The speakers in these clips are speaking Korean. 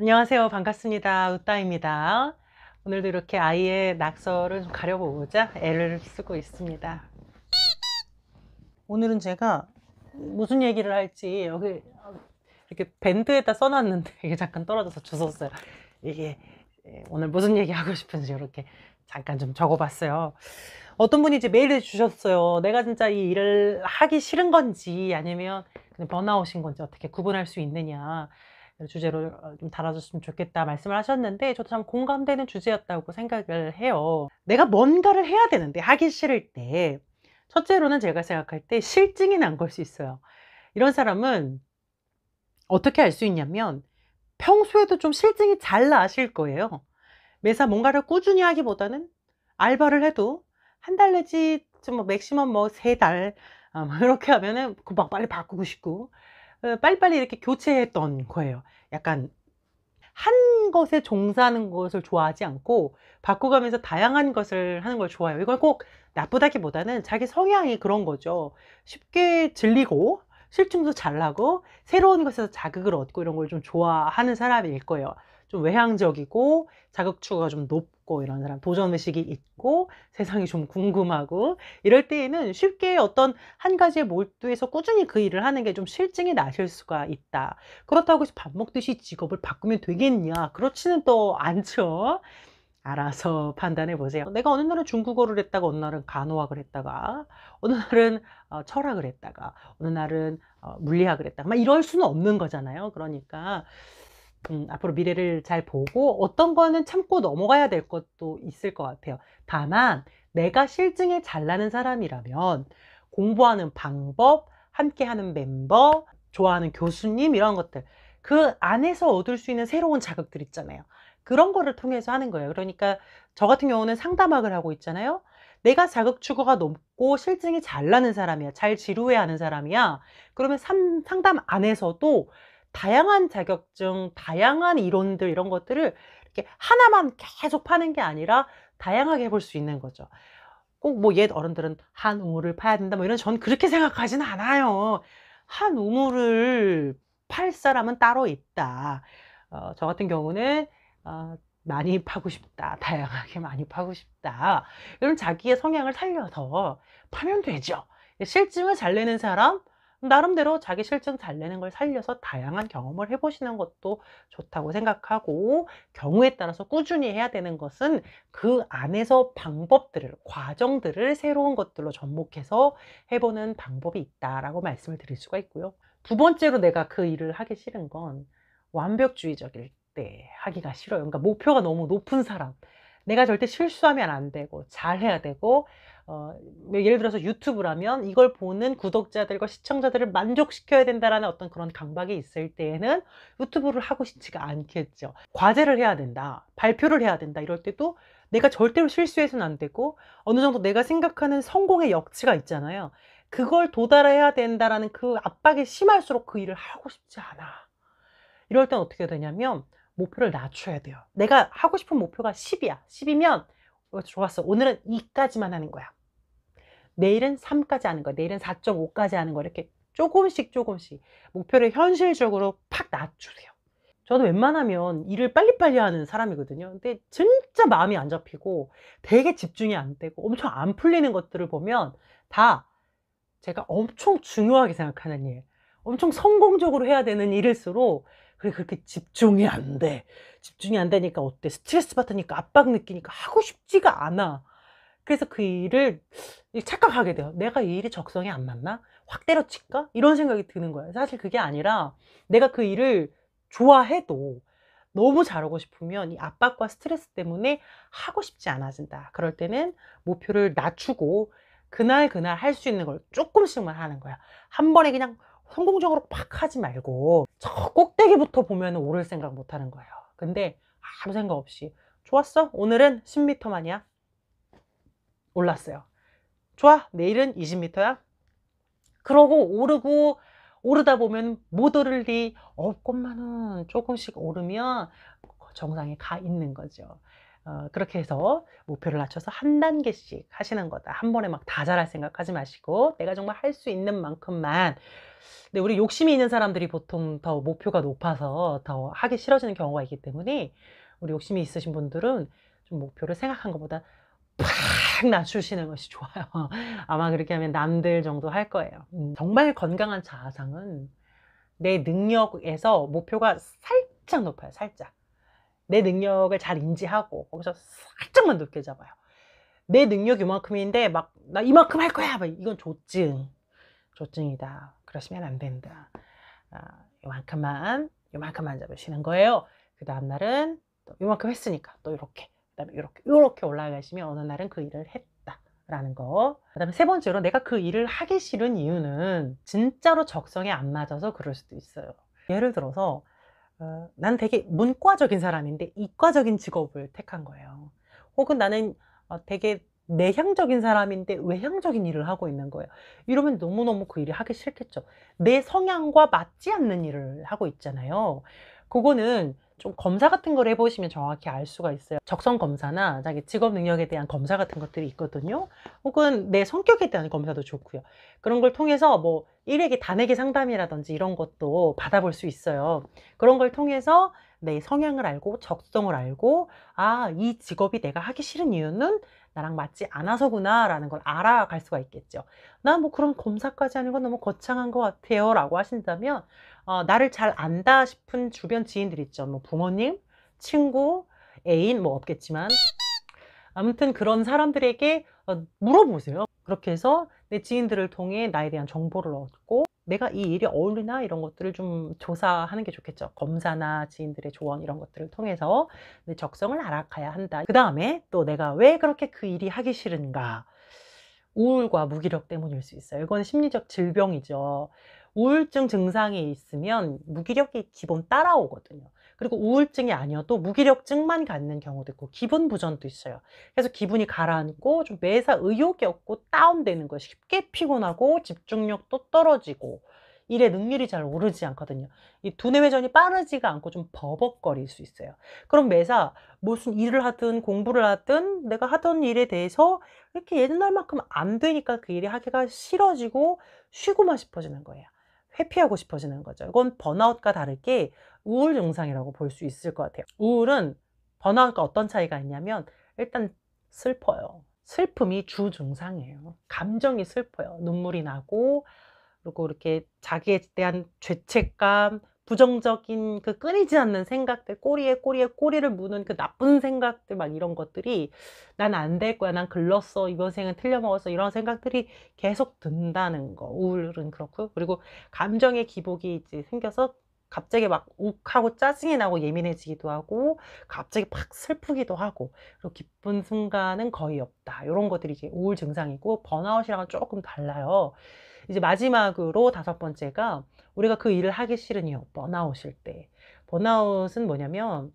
안녕하세요. 반갑습니다. 우따입니다. 오늘도 이렇게 아이의 낙서를 좀 가려보고자 애를 쓰고 있습니다. 오늘은 제가 무슨 얘기를 할지 여기 이렇게 밴드에다 써놨는데 이게 잠깐 떨어져서 주웠어요. 이게 예, 오늘 무슨 얘기 하고 싶은지 이렇게 잠깐 좀 적어봤어요. 어떤 분이 이제 메일을 주셨어요. 내가 진짜 이 일을 하기 싫은 건지 아니면 그냥 번아웃인 건지 어떻게 구분할 수 있느냐. 주제로 어, 좀 달아줬으면 좋겠다 말씀을 하셨는데 저도 참 공감되는 주제였다고 생각을 해요. 내가 뭔가를 해야 되는데 하기 싫을 때 첫째로는 제가 생각할 때 실증이 난 걸 수 있어요. 이런 사람은 어떻게 알 수 있냐면 평소에도 좀 실증이 잘 나실 거예요. 매사 뭔가를 꾸준히 하기보다는 알바를 해도 한 달 내지 좀 뭐 맥시멈 뭐 세달 어, 뭐 이렇게 하면은 막 빨리 바꾸고 싶고 어, 빨리빨리 이렇게 교체했던 거예요. 약간 한 것에 종사하는 것을 좋아하지 않고 바꿔가면서 다양한 것을 하는 걸 좋아해요. 이걸꼭 나쁘다기보다는 자기 성향이 그런 거죠. 쉽게 질리고 실증도 잘나고 새로운 것에서 자극을 얻고 이런 걸 좀 좋아하는 사람일 거예요. 좀 외향적이고 자극 추구가 좀 높고 이런 사람, 도전 의식이 있고 세상이 좀 궁금하고 이럴 때에는 쉽게 어떤 한 가지에 몰두해서 꾸준히 그 일을 하는 게 좀 실증이 나실 수가 있다. 그렇다고 해서 밥 먹듯이 직업을 바꾸면 되겠냐? 그렇지는 또 않죠. 알아서 판단해 보세요. 내가 어느 날은 중국어를 했다가 어느 날은 간호학을 했다가 어느 날은 어, 철학을 했다가 어느 날은 어, 물리학을 했다가 막 이럴 수는 없는 거잖아요. 그러니까 음, 앞으로 미래를 잘 보고 어떤 거는 참고 넘어가야 될 것도 있을 것 같아요. 다만 내가 실증에 잘나는 사람이라면 공부하는 방법, 함께하는 멤버, 좋아하는 교수님 이런 것들 그 안에서 얻을 수 있는 새로운 자극들 있잖아요. 그런 거를 통해서 하는 거예요. 그러니까 저 같은 경우는 상담학을 하고 있잖아요. 내가 자극 추구가 높고 실증이 잘 나는 사람이야. 잘 지루해하는 사람이야. 그러면 상담 안에서도 다양한 자격증, 다양한 이론들 이런 것들을 이렇게 하나만 계속 파는 게 아니라 다양하게 해볼 수 있는 거죠. 꼭 뭐 옛 어른들은 한 우물을 파야 된다 뭐 이런 전 그렇게 생각하진 않아요. 한 우물을 팔 사람은 따로 있다. 어, 저 같은 경우는 어, 많이 파고 싶다. 다양하게 많이 파고 싶다. 이런 자기의 성향을 살려서 파면 되죠. 실증을 잘 내는 사람, 나름대로 자기 실증 잘 내는 걸 살려서 다양한 경험을 해보시는 것도 좋다고 생각하고 경우에 따라서 꾸준히 해야 되는 것은 그 안에서 방법들을 과정들을 새로운 것들로 접목해서 해보는 방법이 있다라고 말씀을 드릴 수가 있고요. 두 번째로 내가 그 일을 하기 싫은 건 완벽주의적일 때 하기가 싫어요. 그러니까 목표가 너무 높은 사람. 내가 절대 실수하면 안 되고 잘해야 되고 어, 뭐 예를 들어서 유튜브라면 이걸 보는 구독자들과 시청자들을 만족시켜야 된다라는 어떤 그런 강박이 있을 때에는 유튜브를 하고 싶지가 않겠죠. 과제를 해야 된다, 발표를 해야 된다 이럴 때도 내가 절대로 실수해서는 안 되고 어느 정도 내가 생각하는 성공의 역치가 있잖아요. 그걸 도달해야 된다라는 그 압박이 심할수록 그 일을 하고 싶지 않아. 이럴 땐 어떻게 되냐면 목표를 낮춰야 돼요. 내가 하고 싶은 목표가 10이야. 10이면 좋았어. 오늘은 2까지만 하는 거야. 내일은 3까지 하는 거, 내일은 4.5까지 하는 거 이렇게 조금씩 조금씩 목표를 현실적으로 팍 낮추세요. 저도 웬만하면 일을 빨리빨리 하는 사람이거든요. 근데 진짜 마음이 안 잡히고 되게 집중이 안 되고 엄청 안 풀리는 것들을 보면 다 제가 엄청 중요하게 생각하는 일, 엄청 성공적으로 해야 되는 일일수록 그래 그렇게 집중이 안 돼. 집중이 안 되니까 어때? 스트레스 받으니까 압박 느끼니까 하고 싶지가 않아. 그래서 그 일을 착각하게 돼요. 내가 이 일이 적성에 안 맞나? 확 때려칠까? 이런 생각이 드는 거예요. 사실 그게 아니라 내가 그 일을 좋아해도 너무 잘하고 싶으면 이 압박과 스트레스 때문에 하고 싶지 않아진다. 그럴 때는 목표를 낮추고 그날 그날 할 수 있는 걸 조금씩만 하는 거야. 한 번에 그냥 성공적으로 팍 하지 말고 저 꼭대기부터 보면 오를 생각 못 하는 거예요. 근데 아무 생각 없이 좋았어? 오늘은 10m만이야. 올랐어요. 좋아, 내일은 20m야. 그러고 오르고 오르다 보면 못 오를 리 없건만은 조금씩 오르면 정상에 가 있는 거죠. 어, 그렇게 해서 목표를 낮춰서 한 단계씩 하시는 거다. 한 번에 막 다 잘할 생각하지 마시고 내가 정말 할 수 있는 만큼만 근데 우리 욕심이 있는 사람들이 보통 더 목표가 높아서 더 하기 싫어지는 경우가 있기 때문에 우리 욕심이 있으신 분들은 좀 목표를 생각한 것보다 팍확 낮추시는 것이 좋아요. 아마 그렇게 하면 남들 정도 할 거예요. 음, 정말 건강한 자아상은 내 능력에서 목표가 살짝 높아요. 살짝. 내 능력을 잘 인지하고 거기서 살짝만 높게 잡아요. 내 능력 이만큼인데 막 나 이만큼 할 거야. 막 이건 조증. 조증이다. 그러시면 안 된다. 아, 이만큼만 이만큼만 잡으시는 거예요. 그 다음날은 또 이만큼 했으니까 또 이렇게 그다음에 이렇게 이렇게 올라가시면 어느 날은 그 일을 했다. 라는 거. 그 다음에 세 번째로 내가 그 일을 하기 싫은 이유는 진짜로 적성에 안 맞아서 그럴 수도 있어요. 예를 들어서 어, 난 되게 문과적인 사람인데 이과적인 직업을 택한 거예요. 혹은 나는 어, 되게 내향적인 사람인데 외향적인 일을 하고 있는 거예요. 이러면 너무너무 그일을 하기 싫겠죠. 내 성향과 맞지 않는 일을 하고 있잖아요. 그거는 좀 검사 같은 걸 해보시면 정확히 알 수가 있어요 적성 검사나 자기 직업 능력에 대한 검사 같은 것들이 있거든요 혹은 내 성격에 대한 검사도 좋고요 그런 걸 통해서 뭐 일회기 단회기 상담이라든지 이런 것도 받아볼 수 있어요 그런 걸 통해서 내 성향을 알고 적성을 알고 아 이 직업이 내가 하기 싫은 이유는 나랑 맞지 않아서구나 라는 걸 알아갈 수가 있겠죠. 나 뭐 그런 검사까지 하는 건 너무 거창한 것 같아요 라고 하신다면 어, 나를 잘 안다 싶은 주변 지인들 있죠. 뭐 부모님, 친구, 애인 뭐 없겠지만 아무튼 그런 사람들에게 어, 물어보세요. 그렇게 해서 내 지인들을 통해 나에 대한 정보를 얻고 내가 이 일이 어울리나 이런 것들을 좀 조사하는 게 좋겠죠. 검사나 지인들의 조언 이런 것들을 통해서 내 적성을 알아가야 한다. 그 다음에 또 내가 왜 그렇게 그 일이 하기 싫은가. 우울과 무기력 때문일 수 있어요. 이건 심리적 질병이죠. 우울증 증상이 있으면 무기력이 기본 따라오거든요. 그리고 우울증이 아니어도 무기력증만 갖는 경우도 있고 기분 부전도 있어요. 그래서 기분이 가라앉고 좀 매사 의욕이 없고 다운되는 거예요. 쉽게 피곤하고 집중력도 떨어지고 일의 능률이 잘 오르지 않거든요. 이 두뇌 회전이 빠르지가 않고 좀 버벅거릴 수 있어요. 그럼 매사 무슨 일을 하든 공부를 하든 내가 하던 일에 대해서 이렇게 옛날만큼 안 되니까 그 일이 하기가 싫어지고 쉬고만 싶어지는 거예요. 회피하고 싶어지는 거죠. 이건 번아웃과 다르게 우울 증상이라고 볼 수 있을 것 같아요. 우울은 번아웃과 어떤 차이가 있냐면 일단 슬퍼요. 슬픔이 주 증상이에요. 감정이 슬퍼요. 눈물이 나고 그리고 이렇게 자기에 대한 죄책감, 부정적인 그 끊이지 않는 생각들 꼬리에 꼬리에 꼬리를 무는 그 나쁜 생각들 막 이런 것들이 난 안 될 거야 난 글렀어 이번 생은 틀려먹었어 이런 생각들이 계속 든다는 거 우울은 그렇고요 그리고 감정의 기복이 이제 생겨서 갑자기 막 욱하고 짜증이 나고 예민해지기도 하고 갑자기 팍 슬프기도 하고 그리고 기쁜 순간은 거의 없다 이런 것들이 이제 우울 증상이고 번아웃이랑은 조금 달라요 이제 마지막으로 다섯 번째가 우리가 그 일을 하기 싫은 이유 번아웃일 때 번아웃은 뭐냐면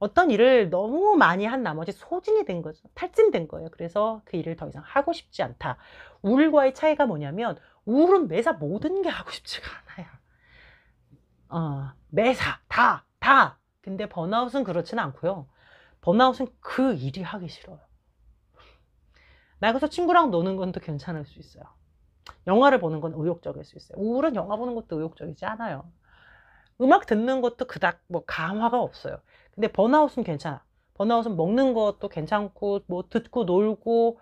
어떤 일을 너무 많이 한 나머지 소진이 된 거죠 탈진된 거예요 그래서 그 일을 더 이상 하고 싶지 않다 우울과의 차이가 뭐냐면 우울은 매사 모든 게 하고 싶지가 않아요 어, 매사 다 다. 근데 번아웃은 그렇진 않고요. 번아웃은 그 일이 하기 싫어요. 나가서 친구랑 노는 건도 괜찮을 수 있어요. 영화를 보는 건 의욕적일 수 있어요. 우울한 영화 보는 것도 의욕적이지 않아요. 음악 듣는 것도 그닥 뭐 감화가 없어요. 근데 번아웃은 괜찮아. 번아웃은 먹는 것도 괜찮고 뭐 듣고 놀고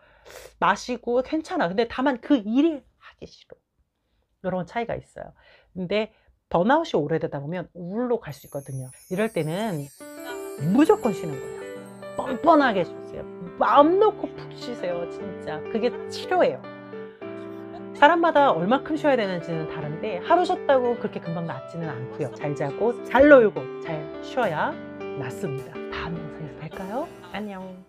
마시고 괜찮아. 근데 다만 그 일이 하기 싫어. 이런 차이가 있어요. 근데 번아웃이 오래되다 보면 우울로 갈 수 있거든요 이럴 때는 무조건 쉬는 거예요 뻔뻔하게 쉬세요 마음 놓고 푹 쉬세요 진짜 그게 치료예요 사람마다 얼만큼 쉬어야 되는지는 다른데 하루 쉬었다고 그렇게 금방 낫지는 않고요 잘 자고 잘 놀고 잘 쉬어야 낫습니다 다음 영상에서 뵐까요? 안녕